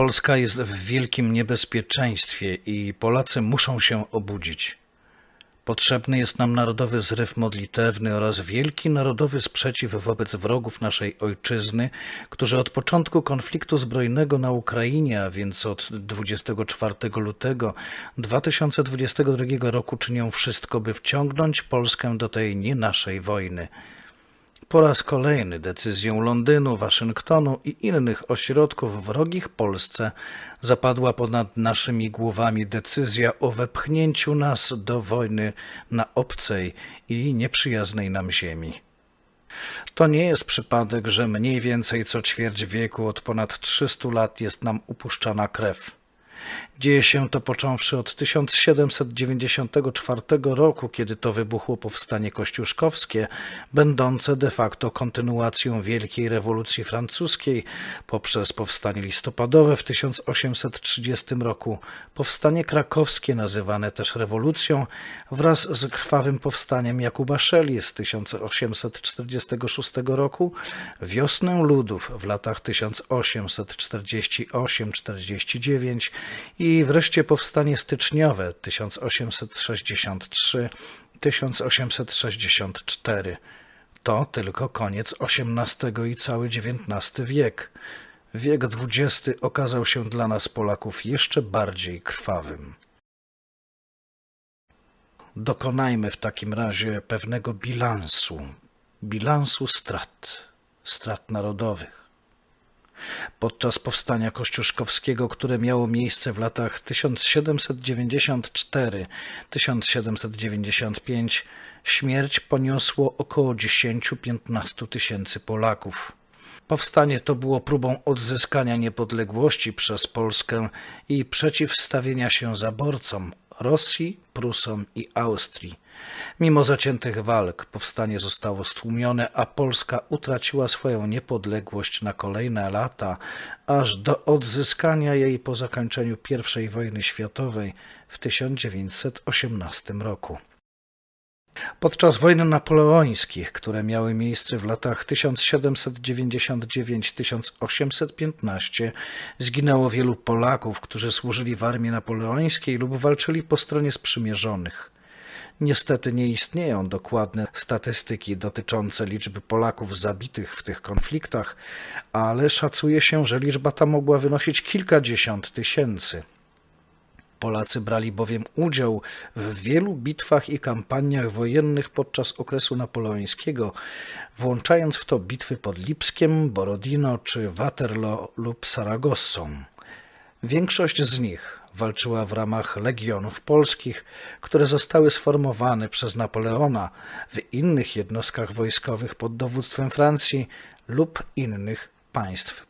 Polska jest w wielkim niebezpieczeństwie i Polacy muszą się obudzić. Potrzebny jest nam narodowy zryw modlitewny oraz wielki narodowy sprzeciw wobec wrogów naszej ojczyzny, którzy od początku konfliktu zbrojnego na Ukrainie, a więc od 24 lutego 2022 roku czynią wszystko, by wciągnąć Polskę do tej nie naszej wojny po raz kolejny decyzją Londynu, Waszyngtonu i innych ośrodków wrogich Polsce zapadła ponad naszymi głowami decyzja o wepchnięciu nas do wojny na obcej i nieprzyjaznej nam ziemi. To nie jest przypadek, że mniej więcej co ćwierć wieku od ponad 300 lat jest nam upuszczana krew. Dzieje się to począwszy od 1794 roku, kiedy to wybuchło powstanie kościuszkowskie, będące de facto kontynuacją Wielkiej Rewolucji Francuskiej poprzez powstanie listopadowe w 1830 roku, powstanie krakowskie nazywane też rewolucją wraz z krwawym powstaniem Jakuba Szeli z 1846 roku, wiosnę ludów w latach 1848-49 i i wreszcie powstanie styczniowe 1863-1864. To tylko koniec XVIII i cały XIX wiek. Wiek XX okazał się dla nas Polaków jeszcze bardziej krwawym. Dokonajmy w takim razie pewnego bilansu, bilansu strat, strat narodowych Podczas powstania kościuszkowskiego, które miało miejsce w latach 1794-1795, śmierć poniosło około 10-15 tysięcy Polaków. Powstanie to było próbą odzyskania niepodległości przez Polskę i przeciwstawienia się zaborcom Rosji, Prusom i Austrii. Mimo zaciętych walk powstanie zostało stłumione, a Polska utraciła swoją niepodległość na kolejne lata, aż do odzyskania jej po zakończeniu I wojny światowej w 1918 roku. Podczas wojen napoleońskich, które miały miejsce w latach 1799-1815, zginęło wielu Polaków, którzy służyli w armii napoleońskiej lub walczyli po stronie sprzymierzonych. Niestety nie istnieją dokładne statystyki dotyczące liczby Polaków zabitych w tych konfliktach, ale szacuje się, że liczba ta mogła wynosić kilkadziesiąt tysięcy. Polacy brali bowiem udział w wielu bitwach i kampaniach wojennych podczas okresu napoleońskiego, włączając w to bitwy pod Lipskiem, Borodino czy Waterloo lub Saragossą. Większość z nich Walczyła w ramach legionów polskich, które zostały sformowane przez Napoleona w innych jednostkach wojskowych pod dowództwem Francji lub innych państw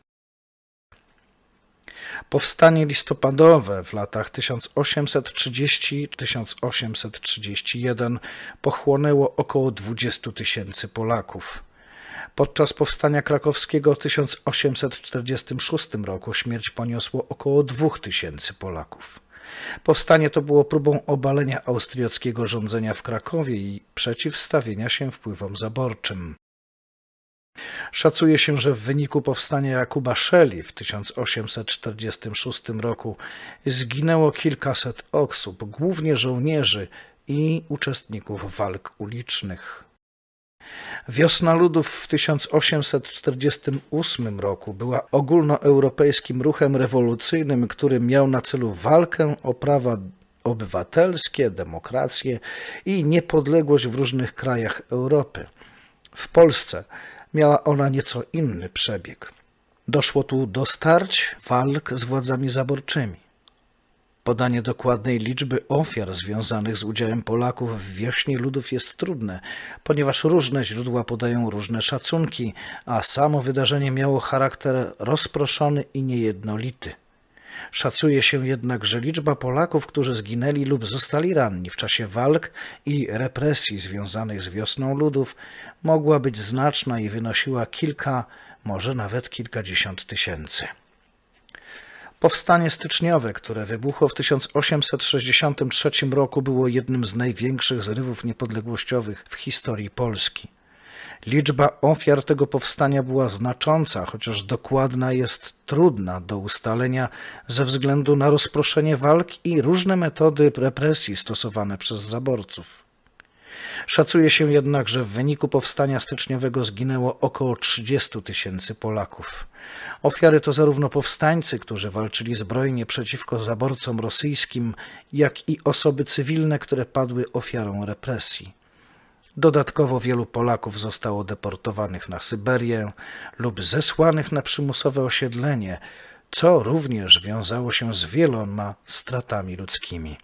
Powstanie listopadowe w latach 1830-1831 pochłonęło około 20 tysięcy Polaków. Podczas powstania krakowskiego w 1846 roku śmierć poniosło około 2000 Polaków. Powstanie to było próbą obalenia austriackiego rządzenia w Krakowie i przeciwstawienia się wpływom zaborczym. Szacuje się, że w wyniku powstania Jakuba Szeli w 1846 roku zginęło kilkaset osób, głównie żołnierzy i uczestników walk ulicznych. Wiosna ludów w 1848 roku była ogólnoeuropejskim ruchem rewolucyjnym, który miał na celu walkę o prawa obywatelskie, demokrację i niepodległość w różnych krajach Europy. W Polsce miała ona nieco inny przebieg. Doszło tu do starć, walk z władzami zaborczymi. Podanie dokładnej liczby ofiar związanych z udziałem Polaków w wierzchni ludów jest trudne, ponieważ różne źródła podają różne szacunki, a samo wydarzenie miało charakter rozproszony i niejednolity. Szacuje się jednak, że liczba Polaków, którzy zginęli lub zostali ranni w czasie walk i represji związanych z wiosną ludów, mogła być znaczna i wynosiła kilka, może nawet kilkadziesiąt tysięcy. Powstanie styczniowe, które wybuchło w 1863 roku, było jednym z największych zrywów niepodległościowych w historii Polski. Liczba ofiar tego powstania była znacząca, chociaż dokładna jest trudna do ustalenia ze względu na rozproszenie walk i różne metody represji stosowane przez zaborców. Szacuje się jednak, że w wyniku powstania styczniowego zginęło około 30 tysięcy Polaków. Ofiary to zarówno powstańcy, którzy walczyli zbrojnie przeciwko zaborcom rosyjskim, jak i osoby cywilne, które padły ofiarą represji. Dodatkowo wielu Polaków zostało deportowanych na Syberię lub zesłanych na przymusowe osiedlenie, co również wiązało się z wieloma stratami ludzkimi.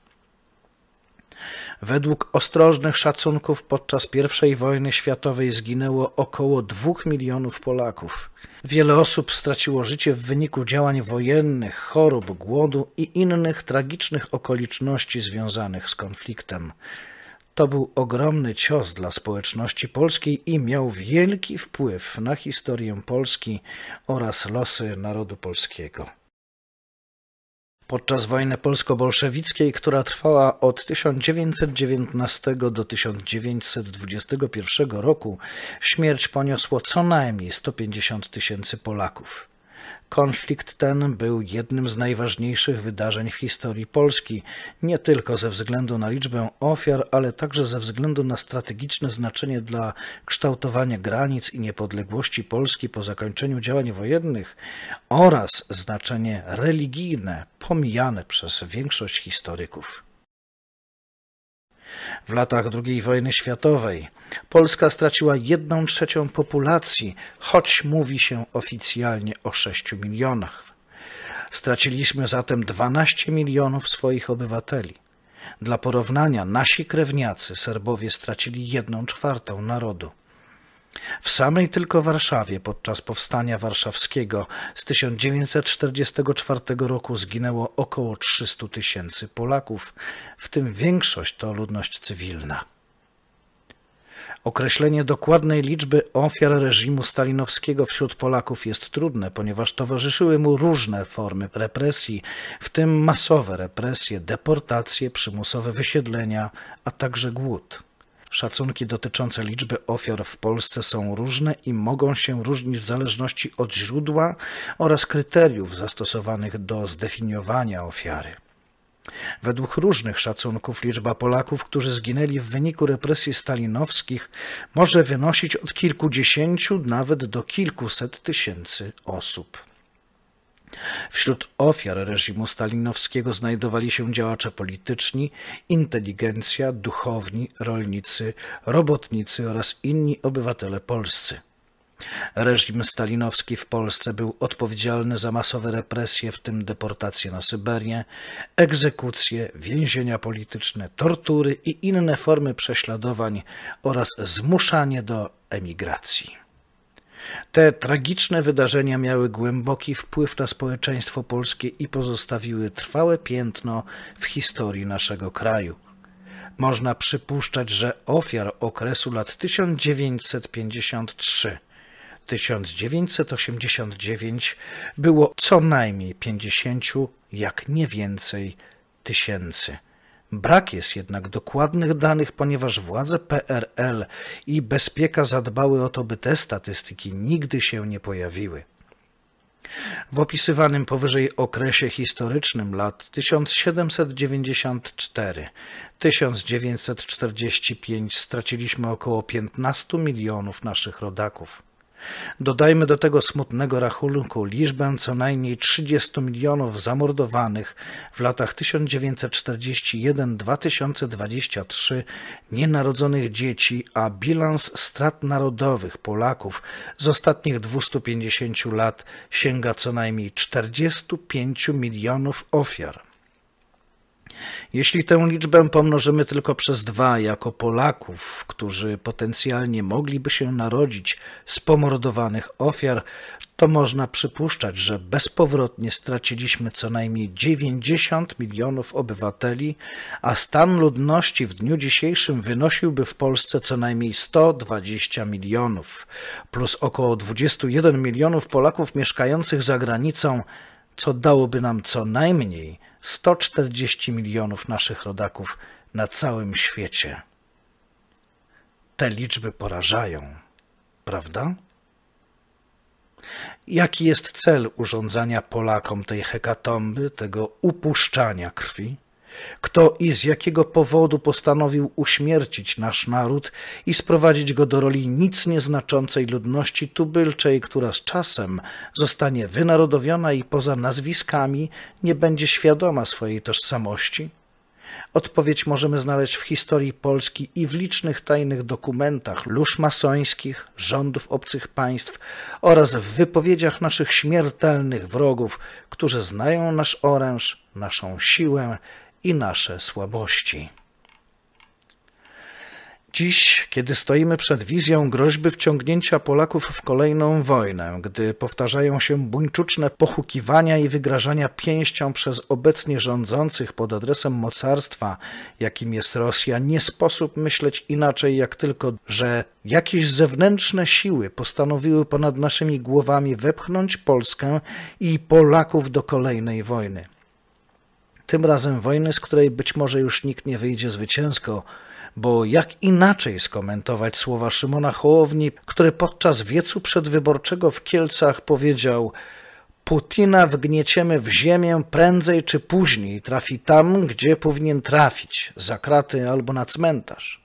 Według ostrożnych szacunków podczas I wojny światowej zginęło około 2 milionów Polaków. Wiele osób straciło życie w wyniku działań wojennych, chorób, głodu i innych tragicznych okoliczności związanych z konfliktem. To był ogromny cios dla społeczności polskiej i miał wielki wpływ na historię Polski oraz losy narodu polskiego. Podczas wojny polsko-bolszewickiej, która trwała od 1919 do 1921 roku, śmierć poniosło co najmniej 150 tysięcy Polaków. Konflikt ten był jednym z najważniejszych wydarzeń w historii Polski, nie tylko ze względu na liczbę ofiar, ale także ze względu na strategiczne znaczenie dla kształtowania granic i niepodległości Polski po zakończeniu działań wojennych oraz znaczenie religijne pomijane przez większość historyków. W latach II wojny światowej Polska straciła jedną trzecią populacji, choć mówi się oficjalnie o 6 milionach. Straciliśmy zatem 12 milionów swoich obywateli. Dla porównania nasi krewniacy Serbowie stracili jedną czwartą narodu. W samej tylko Warszawie podczas powstania warszawskiego z 1944 roku zginęło około 300 tysięcy Polaków, w tym większość to ludność cywilna. Określenie dokładnej liczby ofiar reżimu stalinowskiego wśród Polaków jest trudne, ponieważ towarzyszyły mu różne formy represji, w tym masowe represje, deportacje, przymusowe wysiedlenia, a także głód. Szacunki dotyczące liczby ofiar w Polsce są różne i mogą się różnić w zależności od źródła oraz kryteriów zastosowanych do zdefiniowania ofiary. Według różnych szacunków liczba Polaków, którzy zginęli w wyniku represji stalinowskich, może wynosić od kilkudziesięciu nawet do kilkuset tysięcy osób. Wśród ofiar reżimu stalinowskiego znajdowali się działacze polityczni, inteligencja, duchowni, rolnicy, robotnicy oraz inni obywatele polscy. Reżim stalinowski w Polsce był odpowiedzialny za masowe represje, w tym deportacje na Syberię, egzekucje, więzienia polityczne, tortury i inne formy prześladowań oraz zmuszanie do emigracji. Te tragiczne wydarzenia miały głęboki wpływ na społeczeństwo polskie i pozostawiły trwałe piętno w historii naszego kraju. Można przypuszczać, że ofiar okresu lat 1953 1989 było co najmniej 50, jak nie więcej, tysięcy. Brak jest jednak dokładnych danych, ponieważ władze PRL i bezpieka zadbały o to, by te statystyki nigdy się nie pojawiły. W opisywanym powyżej okresie historycznym lat 1794-1945 straciliśmy około 15 milionów naszych rodaków. Dodajmy do tego smutnego rachunku liczbę co najmniej 30 milionów zamordowanych w latach 1941-2023 nienarodzonych dzieci, a bilans strat narodowych Polaków z ostatnich 250 lat sięga co najmniej 45 milionów ofiar. Jeśli tę liczbę pomnożymy tylko przez dwa, jako Polaków, którzy potencjalnie mogliby się narodzić z pomordowanych ofiar, to można przypuszczać, że bezpowrotnie straciliśmy co najmniej 90 milionów obywateli, a stan ludności w dniu dzisiejszym wynosiłby w Polsce co najmniej 120 milionów, plus około 21 milionów Polaków mieszkających za granicą, co dałoby nam co najmniej 140 milionów naszych rodaków na całym świecie. Te liczby porażają, prawda? Jaki jest cel urządzania Polakom tej hekatomby, tego upuszczania krwi? Kto i z jakiego powodu postanowił uśmiercić nasz naród i sprowadzić go do roli nic nieznaczącej ludności tubylczej, która z czasem zostanie wynarodowiona i poza nazwiskami nie będzie świadoma swojej tożsamości? Odpowiedź możemy znaleźć w historii Polski i w licznych tajnych dokumentach lóż masońskich, rządów obcych państw oraz w wypowiedziach naszych śmiertelnych wrogów, którzy znają nasz oręż, naszą siłę i nasze słabości. Dziś, kiedy stoimy przed wizją groźby wciągnięcia Polaków w kolejną wojnę, gdy powtarzają się buńczuczne pochukiwania i wygrażania pięścią przez obecnie rządzących pod adresem mocarstwa, jakim jest Rosja, nie sposób myśleć inaczej, jak tylko, że jakieś zewnętrzne siły postanowiły ponad naszymi głowami wepchnąć Polskę i Polaków do kolejnej wojny. Tym razem wojny, z której być może już nikt nie wyjdzie zwycięsko, bo jak inaczej skomentować słowa Szymona Hołowni, który podczas wiecu przedwyborczego w Kielcach powiedział: Putina wgnieciemy w ziemię prędzej czy później, trafi tam, gdzie powinien trafić za kraty albo na cmentarz.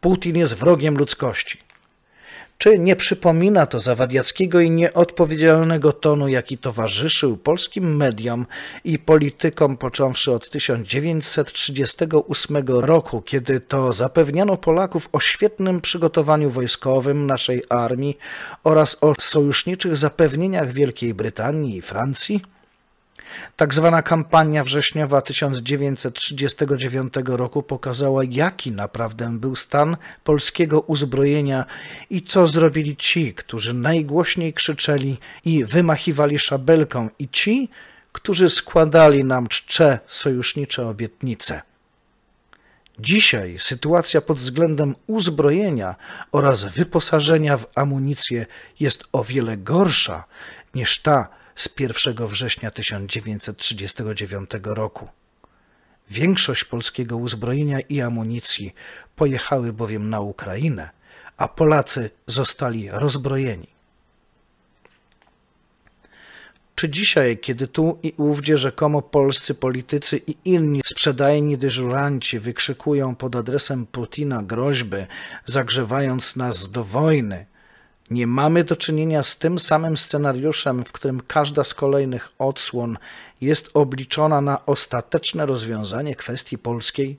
Putin jest wrogiem ludzkości. Czy nie przypomina to zawadiackiego i nieodpowiedzialnego tonu, jaki towarzyszył polskim mediom i politykom począwszy od 1938 roku, kiedy to zapewniano Polaków o świetnym przygotowaniu wojskowym naszej armii oraz o sojuszniczych zapewnieniach Wielkiej Brytanii i Francji? Tak zwana kampania wrześniowa 1939 roku pokazała, jaki naprawdę był stan polskiego uzbrojenia i co zrobili ci, którzy najgłośniej krzyczeli i wymachiwali szabelką, i ci, którzy składali nam czcze sojusznicze obietnice. Dzisiaj sytuacja pod względem uzbrojenia oraz wyposażenia w amunicję jest o wiele gorsza niż ta, z 1 września 1939 roku. Większość polskiego uzbrojenia i amunicji pojechały bowiem na Ukrainę, a Polacy zostali rozbrojeni. Czy dzisiaj, kiedy tu i ówdzie rzekomo polscy politycy i inni sprzedajni dyżuranci wykrzykują pod adresem Putina groźby, zagrzewając nas do wojny, nie mamy do czynienia z tym samym scenariuszem, w którym każda z kolejnych odsłon jest obliczona na ostateczne rozwiązanie kwestii polskiej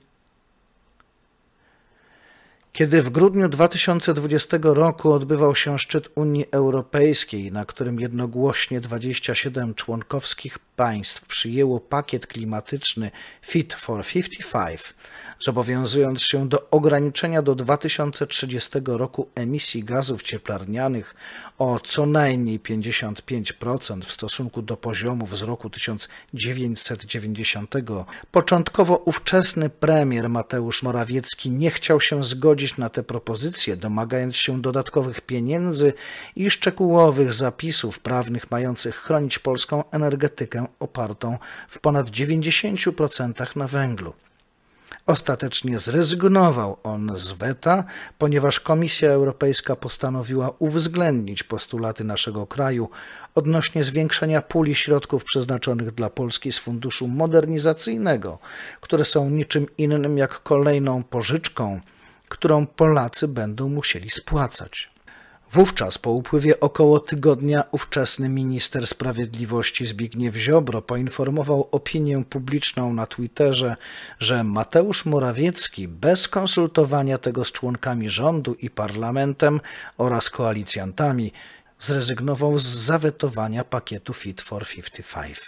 kiedy w grudniu 2020 roku odbywał się szczyt Unii Europejskiej, na którym jednogłośnie 27 członkowskich państw przyjęło pakiet klimatyczny Fit for 55, zobowiązując się do ograniczenia do 2030 roku emisji gazów cieplarnianych o co najmniej 55% w stosunku do poziomów z roku 1990, początkowo ówczesny premier Mateusz Morawiecki nie chciał się zgodzić odpowiedzieć na te propozycje, domagając się dodatkowych pieniędzy i szczegółowych zapisów prawnych mających chronić polską energetykę opartą w ponad 90% na węglu. Ostatecznie zrezygnował on z weta, ponieważ Komisja Europejska postanowiła uwzględnić postulaty naszego kraju odnośnie zwiększenia puli środków przeznaczonych dla Polski z Funduszu Modernizacyjnego, które są niczym innym jak kolejną pożyczką którą Polacy będą musieli spłacać. Wówczas po upływie około tygodnia ówczesny minister sprawiedliwości Zbigniew Ziobro poinformował opinię publiczną na Twitterze, że Mateusz Morawiecki bez konsultowania tego z członkami rządu i parlamentem oraz koalicjantami zrezygnował z zawetowania pakietu Fit for 55.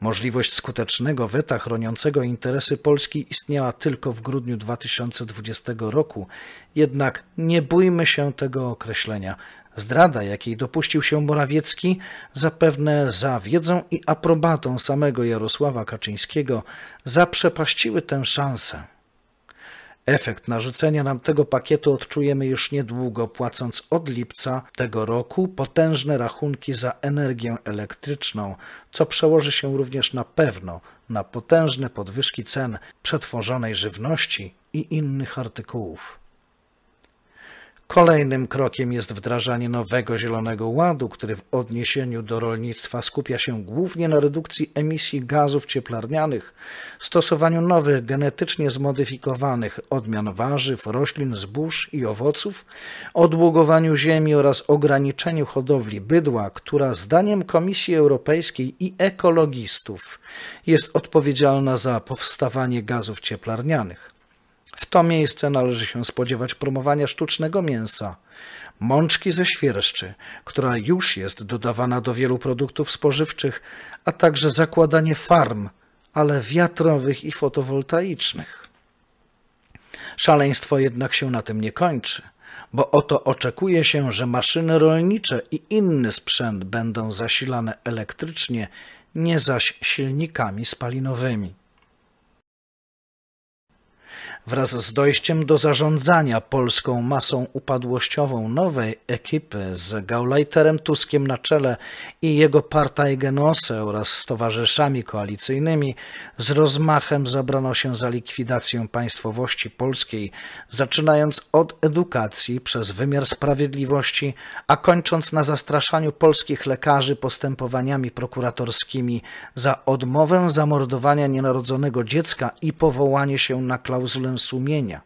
Możliwość skutecznego weta chroniącego interesy Polski istniała tylko w grudniu 2020 roku, jednak nie bójmy się tego określenia. Zdrada, jakiej dopuścił się Morawiecki, zapewne za wiedzą i aprobatą samego Jarosława Kaczyńskiego, zaprzepaściły tę szansę. Efekt narzucenia nam tego pakietu odczujemy już niedługo, płacąc od lipca tego roku potężne rachunki za energię elektryczną, co przełoży się również na pewno na potężne podwyżki cen przetworzonej żywności i innych artykułów. Kolejnym krokiem jest wdrażanie nowego Zielonego Ładu, który w odniesieniu do rolnictwa skupia się głównie na redukcji emisji gazów cieplarnianych, stosowaniu nowych genetycznie zmodyfikowanych odmian warzyw, roślin, zbóż i owoców, odługowaniu ziemi oraz ograniczeniu hodowli bydła, która zdaniem Komisji Europejskiej i ekologistów jest odpowiedzialna za powstawanie gazów cieplarnianych. W to miejsce należy się spodziewać promowania sztucznego mięsa, mączki ze świerszczy, która już jest dodawana do wielu produktów spożywczych, a także zakładanie farm, ale wiatrowych i fotowoltaicznych. Szaleństwo jednak się na tym nie kończy, bo oto oczekuje się, że maszyny rolnicze i inny sprzęt będą zasilane elektrycznie, nie zaś silnikami spalinowymi. Wraz z dojściem do zarządzania polską masą upadłościową nowej ekipy z Gauleiterem Tuskiem na czele i jego partaj Genosę oraz z towarzyszami koalicyjnymi z rozmachem zabrano się za likwidację państwowości polskiej, zaczynając od edukacji przez wymiar sprawiedliwości, a kończąc na zastraszaniu polskich lekarzy postępowaniami prokuratorskimi za odmowę zamordowania nienarodzonego dziecka i powołanie się na klauzulę sumienia.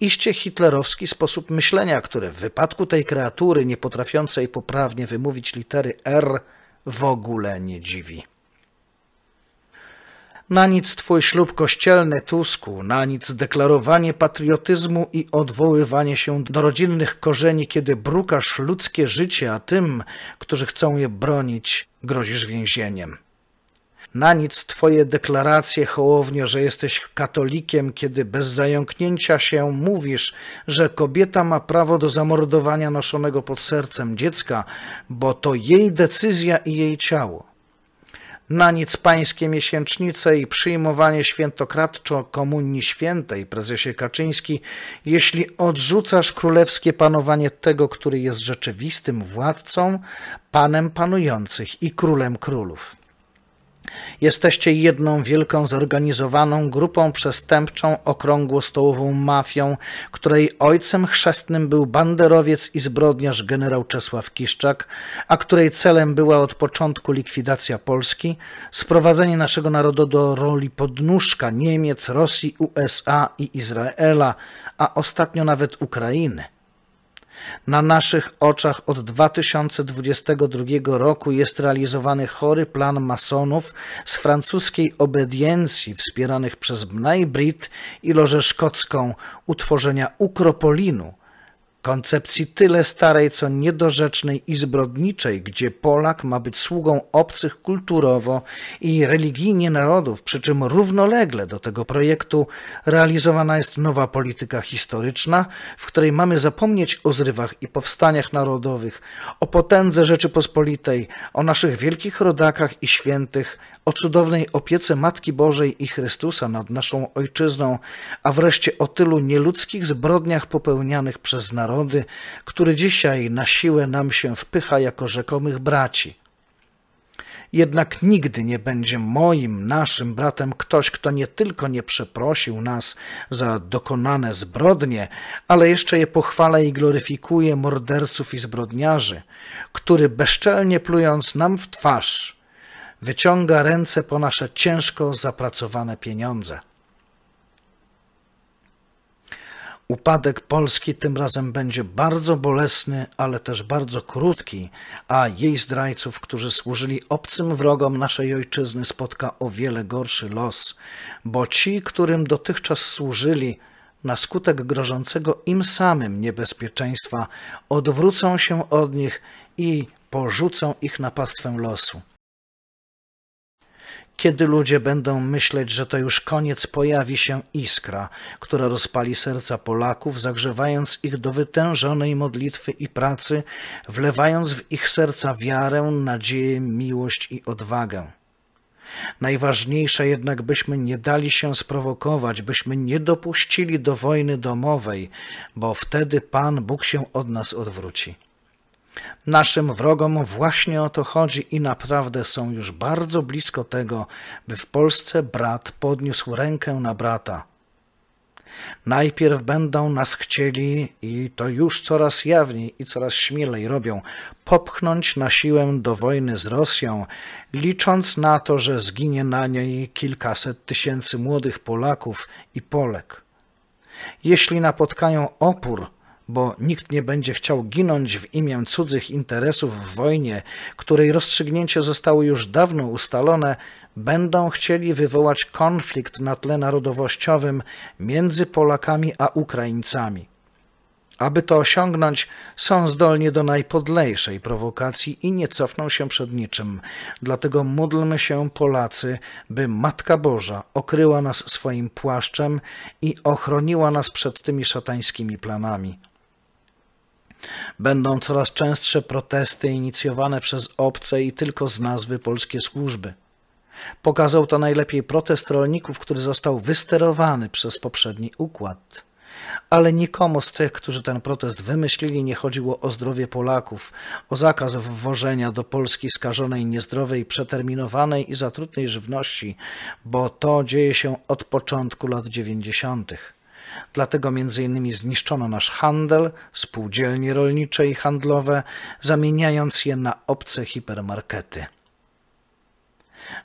Iście hitlerowski sposób myślenia, który w wypadku tej kreatury nie potrafiącej poprawnie wymówić litery R w ogóle nie dziwi. Na nic twój ślub kościelny Tusku, na nic deklarowanie patriotyzmu i odwoływanie się do rodzinnych korzeni, kiedy brukasz ludzkie życie, a tym, którzy chcą je bronić, grozisz więzieniem. Na nic twoje deklaracje, hołownio, że jesteś katolikiem, kiedy bez zająknięcia się mówisz, że kobieta ma prawo do zamordowania noszonego pod sercem dziecka, bo to jej decyzja i jej ciało. Na nic pańskie miesięcznice i przyjmowanie świętokradczo Komunii Świętej, prezesie Kaczyński, jeśli odrzucasz królewskie panowanie tego, który jest rzeczywistym władcą, panem panujących i królem królów. Jesteście jedną wielką, zorganizowaną grupą przestępczą, okrągłostołową mafią, której ojcem chrzestnym był banderowiec i zbrodniarz generał Czesław Kiszczak, a której celem była od początku likwidacja Polski, sprowadzenie naszego narodu do roli podnóżka Niemiec, Rosji, USA i Izraela, a ostatnio nawet Ukrainy. Na naszych oczach od 2022 roku jest realizowany chory plan masonów z francuskiej obediencji wspieranych przez Bnai Brit i Lożę Szkocką utworzenia Ukropolinu – Koncepcji tyle starej, co niedorzecznej i zbrodniczej, gdzie Polak ma być sługą obcych kulturowo i religijnie narodów, przy czym równolegle do tego projektu realizowana jest nowa polityka historyczna, w której mamy zapomnieć o zrywach i powstaniach narodowych, o potędze Rzeczypospolitej, o naszych wielkich rodakach i świętych, o cudownej opiece Matki Bożej i Chrystusa nad naszą ojczyzną, a wreszcie o tylu nieludzkich zbrodniach popełnianych przez narody narody, który dzisiaj na siłę nam się wpycha jako rzekomych braci. Jednak nigdy nie będzie moim, naszym bratem ktoś, kto nie tylko nie przeprosił nas za dokonane zbrodnie, ale jeszcze je pochwala i gloryfikuje morderców i zbrodniarzy, który bezczelnie plując nam w twarz, wyciąga ręce po nasze ciężko zapracowane pieniądze. Upadek Polski tym razem będzie bardzo bolesny, ale też bardzo krótki, a jej zdrajców, którzy służyli obcym wrogom naszej ojczyzny, spotka o wiele gorszy los, bo ci, którym dotychczas służyli, na skutek grożącego im samym niebezpieczeństwa, odwrócą się od nich i porzucą ich na pastwę losu. Kiedy ludzie będą myśleć, że to już koniec, pojawi się iskra, która rozpali serca Polaków, zagrzewając ich do wytężonej modlitwy i pracy, wlewając w ich serca wiarę, nadzieję, miłość i odwagę. Najważniejsze jednak, byśmy nie dali się sprowokować, byśmy nie dopuścili do wojny domowej, bo wtedy Pan Bóg się od nas odwróci. Naszym wrogom właśnie o to chodzi i naprawdę są już bardzo blisko tego, by w Polsce brat podniósł rękę na brata. Najpierw będą nas chcieli, i to już coraz jawniej i coraz śmielej robią, popchnąć na siłę do wojny z Rosją, licząc na to, że zginie na niej kilkaset tysięcy młodych Polaków i Polek. Jeśli napotkają opór, bo nikt nie będzie chciał ginąć w imię cudzych interesów w wojnie, której rozstrzygnięcie zostało już dawno ustalone, będą chcieli wywołać konflikt na tle narodowościowym między Polakami a Ukraińcami. Aby to osiągnąć, są zdolni do najpodlejszej prowokacji i nie cofną się przed niczym. Dlatego módlmy się, Polacy, by Matka Boża okryła nas swoim płaszczem i ochroniła nas przed tymi szatańskimi planami. Będą coraz częstsze protesty inicjowane przez obce i tylko z nazwy polskie służby. Pokazał to najlepiej protest rolników, który został wysterowany przez poprzedni układ. Ale nikomu z tych, którzy ten protest wymyślili, nie chodziło o zdrowie Polaków, o zakaz wwożenia do Polski skażonej, niezdrowej, przeterminowanej i zatrutnej żywności, bo to dzieje się od początku lat dziewięćdziesiątych. Dlatego m.in. zniszczono nasz handel, spółdzielnie rolnicze i handlowe, zamieniając je na obce hipermarkety.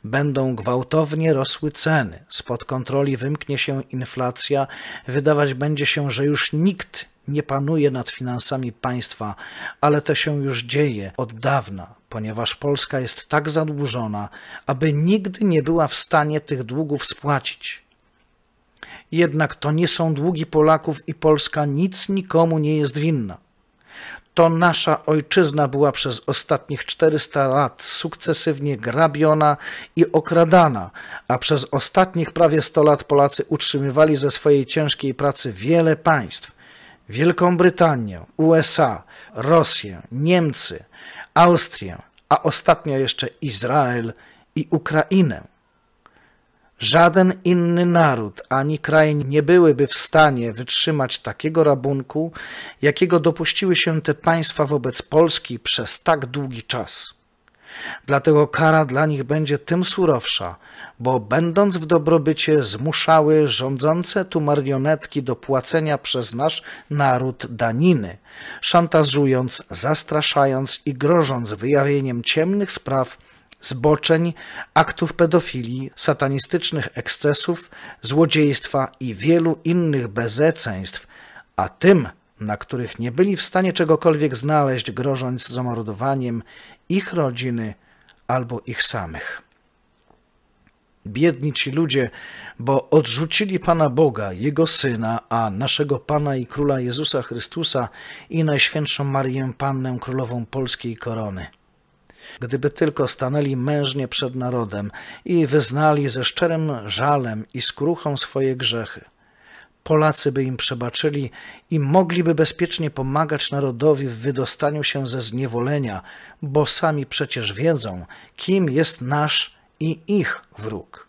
Będą gwałtownie rosły ceny, spod kontroli wymknie się inflacja, wydawać będzie się, że już nikt nie panuje nad finansami państwa, ale to się już dzieje od dawna, ponieważ Polska jest tak zadłużona, aby nigdy nie była w stanie tych długów spłacić. Jednak to nie są długi Polaków i Polska nic nikomu nie jest winna. To nasza ojczyzna była przez ostatnich 400 lat sukcesywnie grabiona i okradana, a przez ostatnich prawie 100 lat Polacy utrzymywali ze swojej ciężkiej pracy wiele państw. Wielką Brytanię, USA, Rosję, Niemcy, Austrię, a ostatnio jeszcze Izrael i Ukrainę. Żaden inny naród ani kraj nie byłyby w stanie wytrzymać takiego rabunku, jakiego dopuściły się te państwa wobec Polski przez tak długi czas. Dlatego kara dla nich będzie tym surowsza, bo będąc w dobrobycie zmuszały rządzące tu marionetki do płacenia przez nasz naród daniny, szantażując, zastraszając i grożąc wyjawieniem ciemnych spraw zboczeń, aktów pedofilii, satanistycznych ekscesów, złodziejstwa i wielu innych bezeceństw, a tym, na których nie byli w stanie czegokolwiek znaleźć, grożąc zamordowaniem ich rodziny albo ich samych. Biedni ci ludzie, bo odrzucili Pana Boga, Jego Syna, a naszego Pana i Króla Jezusa Chrystusa i Najświętszą Marię Pannę Królową Polskiej Korony – Gdyby tylko stanęli mężnie przed narodem i wyznali ze szczerym żalem i skruchą swoje grzechy, Polacy by im przebaczyli i mogliby bezpiecznie pomagać narodowi w wydostaniu się ze zniewolenia, bo sami przecież wiedzą, kim jest nasz i ich wróg.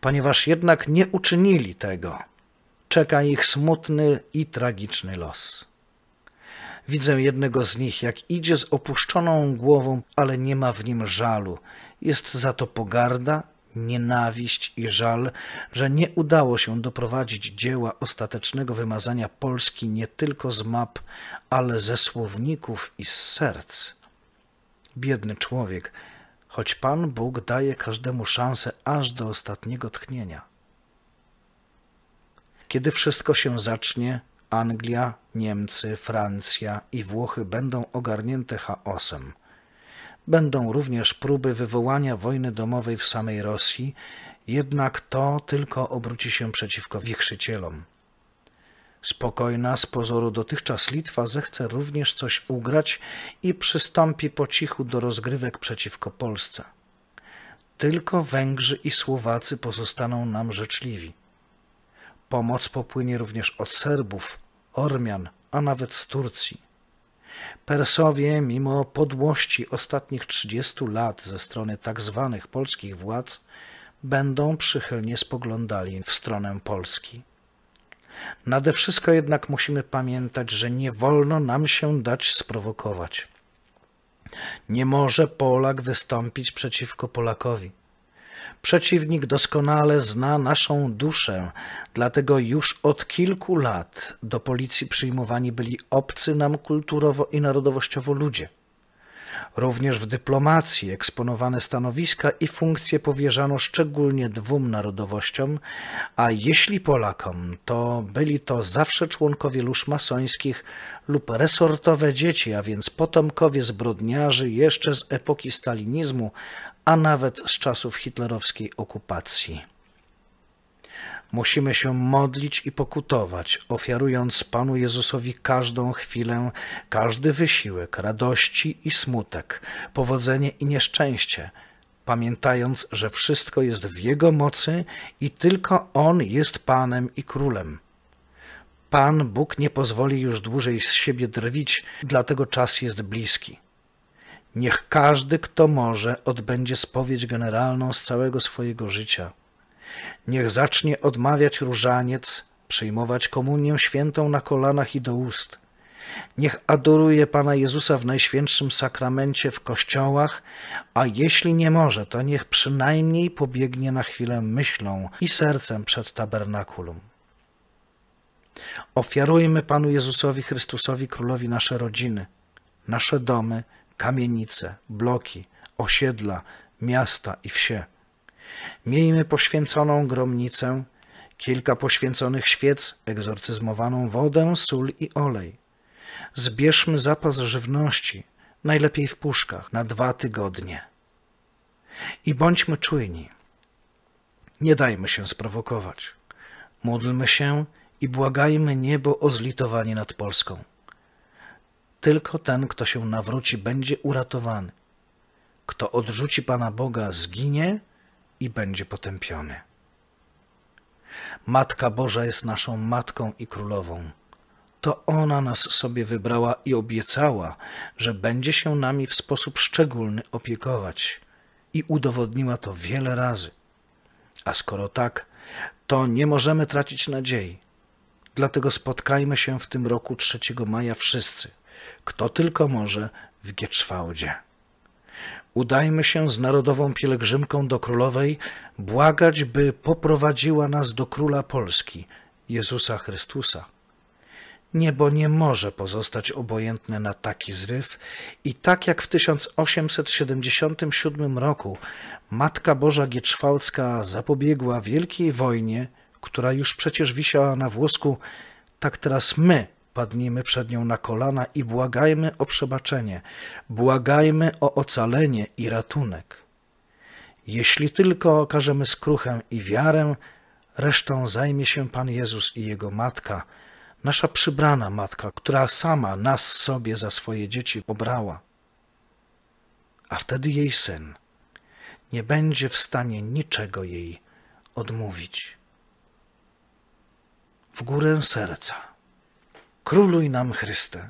Ponieważ jednak nie uczynili tego, czeka ich smutny i tragiczny los. Widzę jednego z nich, jak idzie z opuszczoną głową, ale nie ma w nim żalu. Jest za to pogarda, nienawiść i żal, że nie udało się doprowadzić dzieła ostatecznego wymazania Polski nie tylko z map, ale ze słowników i z serc. Biedny człowiek, choć Pan Bóg daje każdemu szansę aż do ostatniego tchnienia. Kiedy wszystko się zacznie, Anglia, Niemcy, Francja i Włochy będą ogarnięte chaosem. Będą również próby wywołania wojny domowej w samej Rosji, jednak to tylko obróci się przeciwko wichrzycielom. Spokojna z pozoru dotychczas Litwa zechce również coś ugrać i przystąpi po cichu do rozgrywek przeciwko Polsce. Tylko Węgrzy i Słowacy pozostaną nam życzliwi. Pomoc popłynie również od Serbów, Ormian, a nawet z Turcji. Persowie, mimo podłości ostatnich 30 lat ze strony tzw. Tak polskich władz, będą przychylnie spoglądali w stronę Polski. Nade wszystko jednak musimy pamiętać, że nie wolno nam się dać sprowokować. Nie może Polak wystąpić przeciwko Polakowi. Przeciwnik doskonale zna naszą duszę, dlatego już od kilku lat do policji przyjmowani byli obcy nam kulturowo i narodowościowo ludzie. Również w dyplomacji eksponowane stanowiska i funkcje powierzano szczególnie dwóm narodowościom, a jeśli Polakom, to byli to zawsze członkowie lóż masońskich lub resortowe dzieci, a więc potomkowie zbrodniarzy jeszcze z epoki stalinizmu, a nawet z czasów hitlerowskiej okupacji. Musimy się modlić i pokutować, ofiarując Panu Jezusowi każdą chwilę, każdy wysiłek, radości i smutek, powodzenie i nieszczęście, pamiętając, że wszystko jest w Jego mocy i tylko On jest Panem i Królem. Pan Bóg nie pozwoli już dłużej z siebie drwić, dlatego czas jest bliski. Niech każdy, kto może, odbędzie spowiedź generalną z całego swojego życia – Niech zacznie odmawiać różaniec, przyjmować komunię świętą na kolanach i do ust. Niech adoruje Pana Jezusa w najświętszym sakramencie w kościołach, a jeśli nie może, to niech przynajmniej pobiegnie na chwilę myślą i sercem przed tabernakulum. Ofiarujmy Panu Jezusowi Chrystusowi Królowi nasze rodziny, nasze domy, kamienice, bloki, osiedla, miasta i wsie. Miejmy poświęconą gromnicę, kilka poświęconych świec, egzorcyzmowaną wodę, sól i olej. Zbierzmy zapas żywności, najlepiej w puszkach, na dwa tygodnie. I bądźmy czujni. Nie dajmy się sprowokować. Módlmy się i błagajmy niebo o zlitowanie nad Polską. Tylko ten, kto się nawróci, będzie uratowany. Kto odrzuci Pana Boga, zginie, i będzie potępiony. Matka Boża jest naszą matką i królową. To ona nas sobie wybrała i obiecała, że będzie się nami w sposób szczególny opiekować i udowodniła to wiele razy. A skoro tak, to nie możemy tracić nadziei. Dlatego spotkajmy się w tym roku 3 maja wszyscy, kto tylko może w Gietrzwałdzie udajmy się z narodową pielgrzymką do królowej, błagać, by poprowadziła nas do króla Polski, Jezusa Chrystusa. Niebo nie może pozostać obojętne na taki zryw i tak jak w 1877 roku Matka Boża Gieczwałcka zapobiegła wielkiej wojnie, która już przecież wisiała na włosku, tak teraz my Padnijmy przed nią na kolana i błagajmy o przebaczenie, błagajmy o ocalenie i ratunek. Jeśli tylko okażemy skruchę i wiarę, resztą zajmie się Pan Jezus i Jego Matka, nasza przybrana Matka, która sama nas sobie za swoje dzieci obrała. A wtedy jej Syn nie będzie w stanie niczego jej odmówić. W górę serca Króluj nam Chryste.